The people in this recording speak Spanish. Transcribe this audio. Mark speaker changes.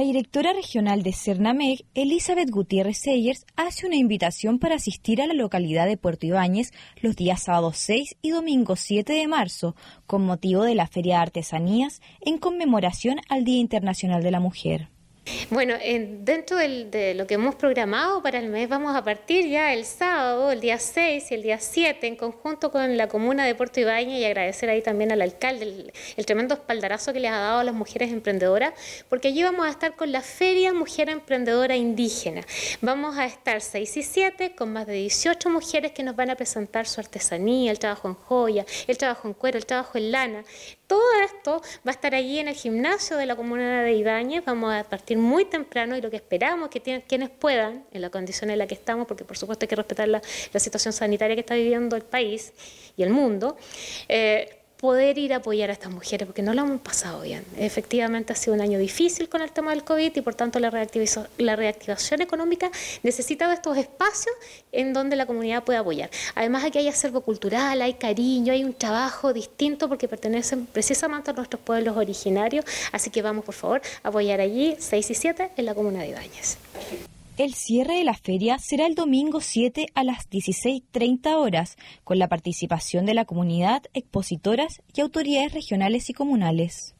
Speaker 1: La directora regional de Cernameg, Elizabeth Gutiérrez Seyers, hace una invitación para asistir a la localidad de Puerto Ibáñez los días sábado 6 y domingo 7 de marzo, con motivo de la Feria de Artesanías en conmemoración al Día Internacional de la Mujer.
Speaker 2: Bueno, dentro de lo que hemos programado para el mes, vamos a partir ya el sábado, el día 6 y el día 7, en conjunto con la comuna de Puerto Ibaña, y agradecer ahí también al alcalde el, tremendo espaldarazo que les ha dado a las mujeres emprendedoras, porque allí vamos a estar con la Feria Mujer Emprendedora Indígena. Vamos a estar 6 y 7 con más de 18 mujeres que nos van a presentar su artesanía, el trabajo en joya, el trabajo en cuero, el trabajo en lana, todo esto va a estar allí en el gimnasio de la Comunidad de Ibañez. Vamos a partir muy temprano y lo que esperamos que quienes puedan, en la condición en la que estamos, porque por supuesto hay que respetar la, situación sanitaria que está viviendo el país y el mundo, eh, poder ir a apoyar a estas mujeres, porque no lo hemos pasado bien. Efectivamente ha sido un año difícil con el tema del COVID y por tanto la, la reactivación económica de estos espacios en donde la comunidad puede apoyar. Además aquí hay acervo cultural, hay cariño, hay un trabajo distinto porque pertenecen precisamente a nuestros pueblos originarios, así que vamos por favor a apoyar allí
Speaker 1: 6 y 7 en la comuna de Ibáñez. El cierre de la feria será el domingo 7 a las 16.30 horas, con la participación de la comunidad, expositoras y autoridades regionales y comunales.